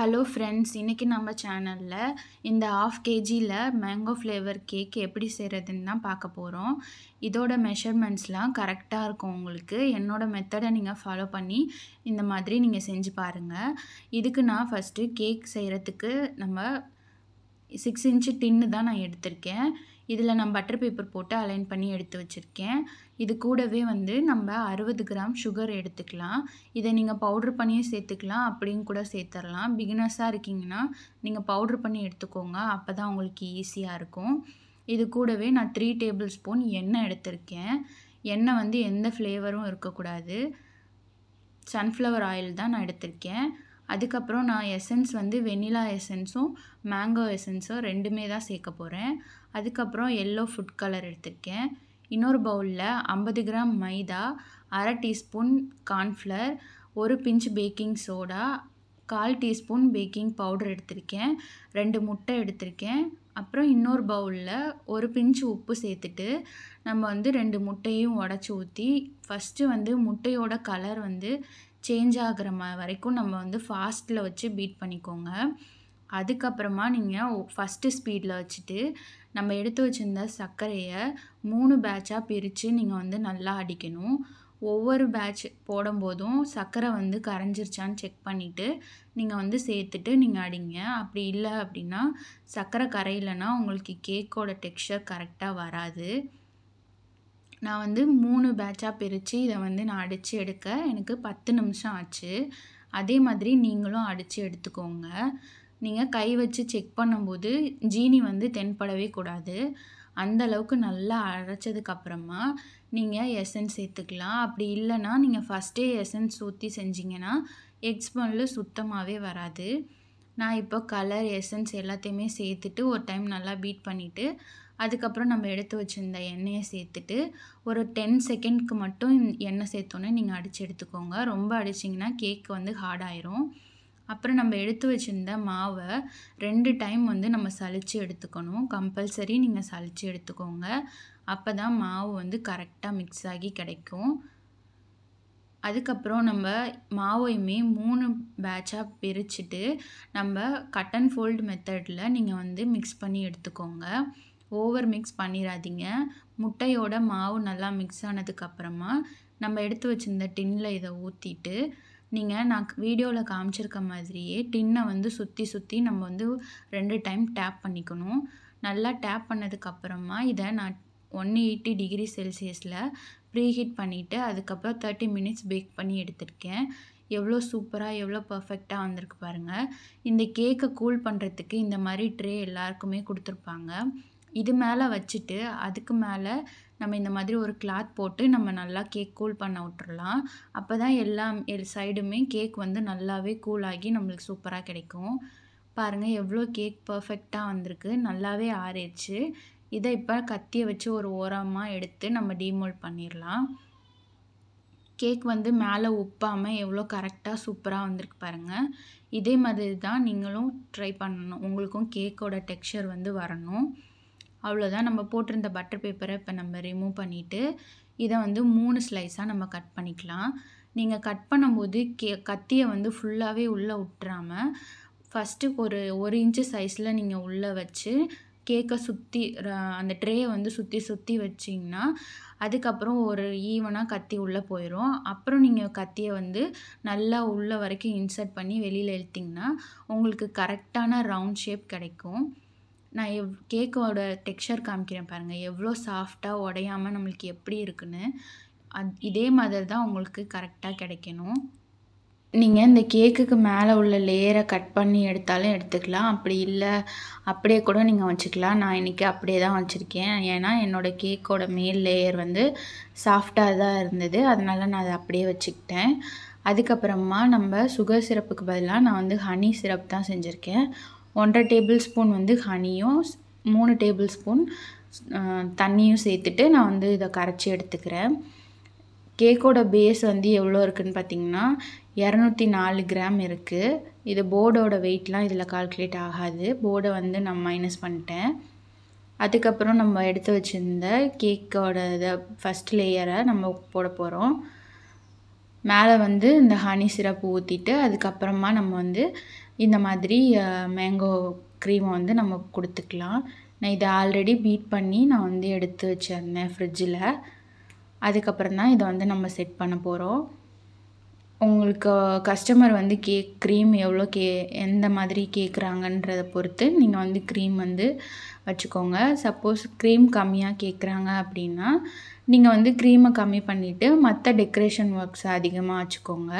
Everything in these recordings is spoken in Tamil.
ஹலோ ஃப்ரெண்ட்ஸ் இன்றைக்கி நம்ம சேனலில் இந்த ஆஃப் கேஜியில் மேங்கோ ஃப்ளேவர் கேக் எப்படி செய்கிறதுன்னு தான் பார்க்க போகிறோம் இதோட மெஷர்மெண்ட்ஸ்லாம் கரெக்டாக இருக்கும் உங்களுக்கு என்னோடய மெத்தடை நீங்கள் ஃபாலோ பண்ணி இந்த மாதிரி நீங்கள் செஞ்சு பாருங்கள் இதுக்கு நான் ஃபஸ்ட்டு கேக் செய்கிறதுக்கு நம்ம சிக்ஸ் இன்ச்சு டின்னு தான் நான் எடுத்திருக்கேன் இதில் நான் பட்டர் பேப்பர் போட்டு அலைன் பண்ணி எடுத்து வச்சுருக்கேன் இது கூடவே வந்து நம்ம அறுபது கிராம் சுகர் எடுத்துக்கலாம் இதை நீங்கள் பவுட்ரு பண்ணியும் சேர்த்துக்கலாம் அப்படின்னு கூட சேர்த்துடலாம் பிகினர்ஸாக இருக்கீங்கன்னா நீங்கள் பவுட்ரு பண்ணி எடுத்துக்கோங்க அப்போ தான் உங்களுக்கு ஈஸியாக இருக்கும் இது கூடவே நான் த்ரீ டேபிள் ஸ்பூன் எண்ணெய் எடுத்திருக்கேன் எண்ணெய் வந்து எந்த ஃப்ளேவரும் இருக்கக்கூடாது சன்ஃப்ளவர் ஆயில் தான் நான் எடுத்திருக்கேன் அதுக்கப்புறம் நான் எசன்ஸ் வந்து வெண்ணிலா எசன்ஸும் மேங்கோ எசன்ஸும் ரெண்டுமே தான் சேர்க்க போகிறேன் அதுக்கப்புறம் எல்லோ ஃபுட் கலர் எடுத்திருக்கேன் இன்னொரு பவுலில் ஐம்பது கிராம் மைதா அரை டீஸ்பூன் கார்ன்ஃப்ளர் ஒரு பிஞ்ச் பேக்கிங் சோடா கால் டீஸ்பூன் பேக்கிங் பவுடர் எடுத்திருக்கேன் ரெண்டு முட்டை எடுத்திருக்கேன் அப்புறம் இன்னொரு பவுலில் ஒரு பிஞ்ச் உப்பு சேர்த்துட்டு நம்ம வந்து ரெண்டு முட்டையும் உடச்சி ஊற்றி ஃபஸ்ட்டு வந்து முட்டையோட கலர் வந்து சேஞ்ச் ஆகிற மா வரைக்கும் நம்ம வந்து ஃபாஸ்ட்டில் வச்சு பீட் பண்ணிக்கோங்க அதுக்கப்புறமா நீங்கள் ஃபஸ்ட்டு ஸ்பீடில் வச்சுட்டு நம்ம எடுத்து வச்சுருந்த சர்க்கரையை மூணு பேட்சாக பிரித்து நீங்கள் வந்து நல்லா அடிக்கணும் ஒவ்வொரு பேட்ச் போடும்போதும் சர்க்கரை வந்து கரைஞ்சிருச்சான்னு செக் பண்ணிவிட்டு நீங்கள் வந்து சேர்த்துட்டு நீங்கள் அடிங்க அப்படி இல்லை அப்படின்னா சர்க்கரை கரையிலனா உங்களுக்கு கேக்கோட டெக்ஸ்டர் கரெக்டாக வராது நான் வந்து மூணு பேட்சாக பிரித்து இதை வந்து நான் அடித்து எடுக்க எனக்கு பத்து நிமிஷம் ஆச்சு அதே மாதிரி நீங்களும் அடித்து எடுத்துக்கோங்க நீங்கள் கை வச்சு செக் பண்ணும்போது ஜீனி வந்து தென்படவே கூடாது அந்த அளவுக்கு நல்லா அரைச்சதுக்கப்புறமா நீங்கள் எசன்ஸ் சேர்த்துக்கலாம் அப்படி இல்லைன்னா நீங்கள் ஃபஸ்ட்டே எசன்ஸ் ஊற்றி செஞ்சிங்கன்னா எக் சுத்தமாகவே வராது நான் இப்போ கலர் எசன்ஸ் எல்லாத்தையுமே சேர்த்துட்டு ஒரு டைம் நல்லா பீட் பண்ணிவிட்டு அதுக்கப்புறம் நம்ம எடுத்து வச்சுருந்த எண்ணெயை சேர்த்துட்டு ஒரு டென் செகண்ட்க்கு மட்டும் எண்ணெய் சேர்த்தோன்னே நீங்கள் அடித்து எடுத்துக்கோங்க ரொம்ப அடிச்சிங்கன்னா கேக் வந்து ஹார்டாயிரும் அப்புறம் நம்ம எடுத்து வச்சுருந்த மாவை ரெண்டு டைம் வந்து நம்ம சலித்து எடுத்துக்கணும் கம்பல்சரி நீங்கள் சலித்து எடுத்துக்கோங்க அப்போ தான் மாவு வந்து கரெக்டாக மிக்ஸ் ஆகி கிடைக்கும் அதுக்கப்புறம் நம்ம மாவையுமே மூணு பேட்சாக பிரிச்சுட்டு நம்ம கட் அண்ட் ஃபோல்டு மெத்தடில் நீங்கள் வந்து மிக்ஸ் பண்ணி எடுத்துக்கோங்க ஓவர் மிக்ஸ் பண்ணிடாதீங்க முட்டையோட மாவு நல்லா மிக்ஸ் ஆனதுக்கப்புறமா நம்ம எடுத்து வச்சுருந்த டின்னில் இதை ஊற்றிட்டு நீங்கள் நான் வீடியோவில் காமிச்சிருக்க மாதிரியே டின்னை வந்து சுற்றி சுற்றி நம்ம வந்து ரெண்டு டைம் டேப் பண்ணிக்கணும் நல்லா டேப் பண்ணதுக்கப்புறமா இதை நான் ஒன் எயிட்டி டிகிரி செல்சியஸில் ப்ரீஹீட் பண்ணிவிட்டு அதுக்கப்புறம் தேர்ட்டி மினிட்ஸ் பேக் பண்ணி எடுத்திருக்கேன் எவ்வளோ சூப்பராக எவ்வளோ பர்ஃபெக்டாக வந்திருக்கு பாருங்கள் இந்த கேக்கை கூல் பண்ணுறதுக்கு இந்த மாதிரி ட்ரே எல்லாருக்குமே கொடுத்துருப்பாங்க இது மேலே வச்சுட்டு அதுக்கு மேலே நம்ம இந்த மாதிரி ஒரு கிளாத் போட்டு நம்ம நல்லா கேக் கூல் பண்ண விட்டுறலாம் அப்போ தான் எல்லாம் சைடுமே கேக் வந்து நல்லாவே கூலாகி நம்மளுக்கு சூப்பராக கிடைக்கும் பாருங்கள் எவ்வளோ கேக் பர்ஃபெக்டாக வந்திருக்கு நல்லாவே ஆறிடுச்சு இதை இப்போ கத்தியை வச்சு ஒரு ஓரமாக எடுத்து நம்ம டீமோல்ட் பண்ணிடலாம் கேக் வந்து மேலே உப்பாமல் எவ்வளோ கரெக்டாக சூப்பராக வந்திருக்கு பாருங்கள் இதே மாதிரி தான் நீங்களும் ட்ரை பண்ணணும் உங்களுக்கும் கேக்கோட டெக்ஸ்சர் வந்து வரணும் அவ்வளோதான் நம்ம போட்டிருந்த பட்டர் பேப்பரை இப்போ நம்ம ரிமூவ் பண்ணிவிட்டு இதை வந்து மூணு ஸ்லைஸாக நம்ம கட் பண்ணிக்கலாம் நீங்கள் கட் பண்ணும்போது கே கத்தியை வந்து ஃபுல்லாகவே உள்ளே விட்டுறாமல் ஃபஸ்ட்டு ஒரு ஒரு இன்ச்சு சைஸில் நீங்கள் உள்ளே வச்சு கேக்கை சுற்றி அந்த ட்ரேயை வந்து சுற்றி சுற்றி வச்சிங்கன்னா அதுக்கப்புறம் ஒரு ஈவனாக கத்தி உள்ளே போயிடும் அப்புறம் நீங்கள் கத்தியை வந்து நல்லா உள்ளே வரைக்கும் இன்சர்ட் பண்ணி வெளியில் இழுத்திங்கன்னா உங்களுக்கு கரெக்டான ரவுண்ட் ஷேப் கிடைக்கும் நான் எவ் கேக்கோட டெக்ஸ்சர் காமிக்கிறேன் பாருங்கள் எவ்வளோ சாஃப்டாக உடையாமல் நம்மளுக்கு எப்படி இருக்குன்னு அத் இதே மாதிரி தான் உங்களுக்கு கரெக்டாக கிடைக்கணும் நீங்கள் இந்த கேக்குக்கு மேலே உள்ள லேயரை கட் பண்ணி எடுத்தாலும் எடுத்துக்கலாம் அப்படி இல்லை அப்படியே கூட நீங்கள் வச்சுக்கலாம் நான் இன்றைக்கி அப்படியே தான் வச்சுருக்கேன் ஏன்னா என்னோடய கேக்கோட மேல் லேயர் வந்து சாஃப்டாக தான் இருந்தது அதனால் நான் அதை அப்படியே வச்சுக்கிட்டேன் அதுக்கப்புறமா நம்ம சுகர் சிரப்புக்கு பதிலாக நான் வந்து ஹனி சிரப் தான் செஞ்சுருக்கேன் ஒன்றரை டேபிள் ஸ்பூன் வந்து ஹனியும் மூணு டேபிள் ஸ்பூன் தண்ணியும் சேர்த்துட்டு நான் வந்து இதை கரைச்சி எடுத்துக்கிறேன் கேக்கோட பேஸ் வந்து எவ்வளோ இருக்குதுன்னு பார்த்தீங்கன்னா இரநூத்தி நாலு கிராம் இருக்குது இது போர்டோட வெயிட்லாம் இதில் கால்குலேட் ஆகாது போர்டை வந்து நான் மைனஸ் பண்ணிட்டேன் அதுக்கப்புறம் நம்ம எடுத்து வச்சுருந்த கேக்கோட இதை ஃபஸ்ட் லேயரை நம்ம போட போகிறோம் மேலே வந்து இந்த ஹனி சிரப்பு ஊற்றிட்டு அதுக்கப்புறமா நம்ம வந்து இந்த மாதிரி மேங்கோ க்ரீமை வந்து நம்ம கொடுத்துக்கலாம் நான் இதை ஆல்ரெடி பீட் பண்ணி நான் வந்து எடுத்து வச்சுருந்தேன் ஃப்ரிட்ஜில் அதுக்கப்புறம் தான் இதை வந்து நம்ம செட் பண்ண போகிறோம் உங்களுக்கு கஸ்டமர் வந்து கேக் க்ரீம் எவ்வளோ கே எந்த மாதிரி கேட்குறாங்கன்றதை பொறுத்து நீங்கள் வந்து க்ரீம் வந்து வச்சுக்கோங்க சப்போஸ் க்ரீம் கம்மியாக கேட்குறாங்க அப்படின்னா நீங்கள் வந்து க்ரீமை கம்மி பண்ணிவிட்டு மற்ற டெக்கரேஷன் ஒர்க்ஸ் அதிகமாக வச்சுக்கோங்க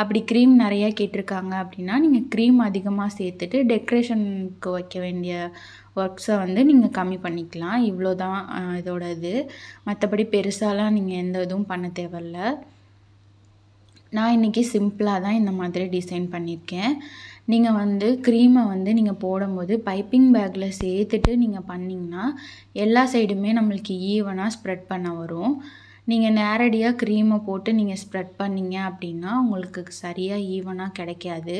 அப்படி க்ரீம் நிறையா கேட்டிருக்காங்க அப்படின்னா நீங்கள் க்ரீம் அதிகமாக சேர்த்துட்டு டெக்ரேஷனுக்கு வைக்க வேண்டிய ஒர்க்ஸை வந்து நீங்கள் கம்மி பண்ணிக்கலாம் இவ்வளோ தான் இதோட இது மற்றபடி பெருசாலாம் நீங்கள் எந்த இதுவும் பண்ண தேவையில்ல நான் இன்றைக்கி சிம்பிளாக தான் இந்த மாதிரி டிசைன் பண்ணியிருக்கேன் நீங்கள் வந்து க்ரீமை வந்து நீங்கள் போடும்போது பைப்பிங் பேக்கில் சேர்த்துட்டு நீங்கள் பண்ணிங்கன்னா எல்லா சைடுமே நம்மளுக்கு ஈவனாக ஸ்ப்ரெட் பண்ண வரும் நீங்கள் நேரடியாக க்ரீமை போட்டு நீங்கள் ஸ்ப்ரெட் பண்ணிங்க அப்படின்னா உங்களுக்கு சரியாக ஈவனாக கிடைக்காது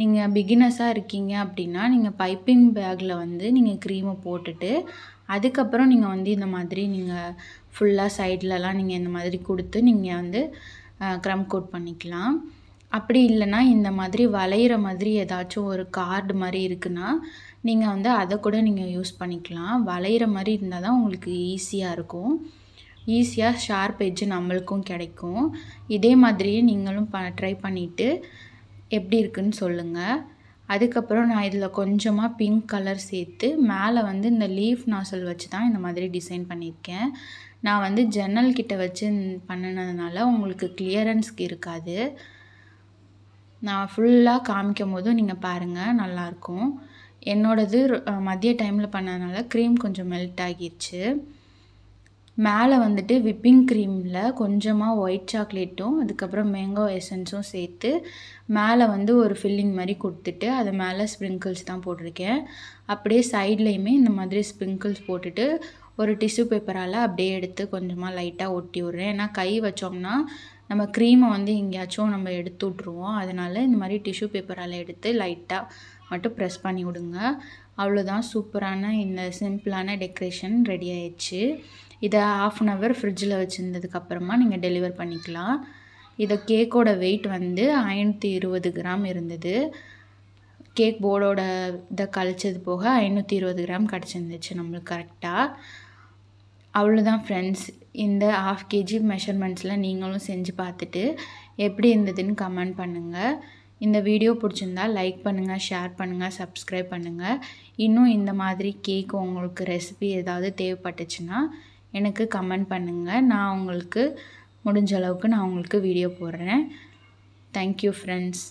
நீங்கள் பிகினஸாக இருக்கீங்க அப்படின்னா நீங்கள் பைப்பிங் பேக்கில் வந்து நீங்கள் க்ரீமை போட்டுட்டு அதுக்கப்புறம் நீங்கள் வந்து இந்த மாதிரி நீங்கள் ஃபுல்லாக சைட்லலாம் நீங்கள் இந்த மாதிரி கொடுத்து நீங்கள் வந்து க்ரம் கோட் பண்ணிக்கலாம் அப்படி இல்லைனா இந்த மாதிரி வளையிற மாதிரி ஏதாச்சும் ஒரு கார்டு மாதிரி இருக்குன்னா நீங்கள் வந்து அதை கூட நீங்கள் யூஸ் பண்ணிக்கலாம் வளையிற மாதிரி இருந்தால் தான் உங்களுக்கு ஈஸியாக இருக்கும் ஈஸியாக ஷார்ப் எஜ்ஜு நம்மளுக்கும் கிடைக்கும் இதே மாதிரியே நீங்களும் ப ட்ரை பண்ணிவிட்டு எப்படி இருக்குன்னு சொல்லுங்கள் அதுக்கப்புறம் நான் இதில் கொஞ்சமாக பிங்க் கலர் சேர்த்து மேலே வந்து இந்த லீஃப் நாசல் வச்சு தான் இந்த மாதிரி டிசைன் பண்ணியிருக்கேன் நான் வந்து ஜன்னல் கிட்ட வச்சு பண்ணினதுனால உங்களுக்கு கிளியரன்ஸ்க்கு இருக்காது நான் ஃபுல்லாக காமிக்கும் போதும் நீங்கள் பாருங்கள் நல்லாயிருக்கும் என்னோடது மதிய டைமில் பண்ணதுனால க்ரீம் கொஞ்சம் மெல்ட் ஆகிடுச்சு மேலே வந்துட்டு விப்பிங் க்ரீமில் கொஞ்சமாக ஒயிட் சாக்லேட்டும் அதுக்கப்புறம் மேங்கோ எசன்ஸும் சேர்த்து மேலே வந்து ஒரு ஃபில்லிங் மாதிரி கொடுத்துட்டு அது மேலே ஸ்ப்ரிங்கிள்ஸ் தான் போட்டிருக்கேன் அப்படியே சைட்லேயுமே இந்த மாதிரி ஸ்ப்ரிங்கிள்ஸ் போட்டுட்டு ஒரு டிஷ்யூ பேப்பரால் அப்படியே எடுத்து கொஞ்சமாக லைட்டாக ஒட்டி விட்றேன் ஏன்னா கை வச்சோம்னா நம்ம க்ரீமை வந்து எங்கேயாச்சும் நம்ம எடுத்து விட்ருவோம் அதனால் இந்த மாதிரி டிஷ்யூ பேப்பரால் எடுத்து லைட்டாக மட்டும் ப்ரெஸ் பண்ணி விடுங்க அவ்வளோதான் சூப்பரான இந்த சிம்பிளான டெக்கரேஷன் ரெடி ஆயிடுச்சு இதை ஆஃப் அன் ஹவர் ஃப்ரிட்ஜில் வச்சுருந்ததுக்கப்புறமா நீங்கள் டெலிவர் பண்ணிக்கலாம் இதை கேக்கோட வெயிட் வந்து ஐநூற்றி இருபது கிராம் இருந்தது கேக் போர்டோட இதை கழிச்சது போக ஐநூற்றி இருபது கிராம் கிடச்சிருந்துச்சு நம்மளுக்கு கரெக்டாக அவ்வளோதான் ஃப்ரெண்ட்ஸ் இந்த ஆஃப் கேஜி மெஷர்மெண்ட்ஸில் நீங்களும் செஞ்சு பார்த்துட்டு எப்படி இருந்ததுன்னு கமெண்ட் பண்ணுங்கள் இந்த வீடியோ பிடிச்சிருந்தா லைக் பண்ணுங்கள் ஷேர் பண்ணுங்கள் சப்ஸ்கிரைப் பண்ணுங்கள் இன்னும் இந்த மாதிரி கேக் உங்களுக்கு ரெசிபி ஏதாவது தேவைப்பட்டுச்சுன்னா எனக்கு கமெண்ட் பண்ணுங்கள் நான் உங்களுக்கு முடிஞ்ச அளவுக்கு நான் உங்களுக்கு வீடியோ போடுறேன் தேங்க்யூ ஃப்ரெண்ட்ஸ்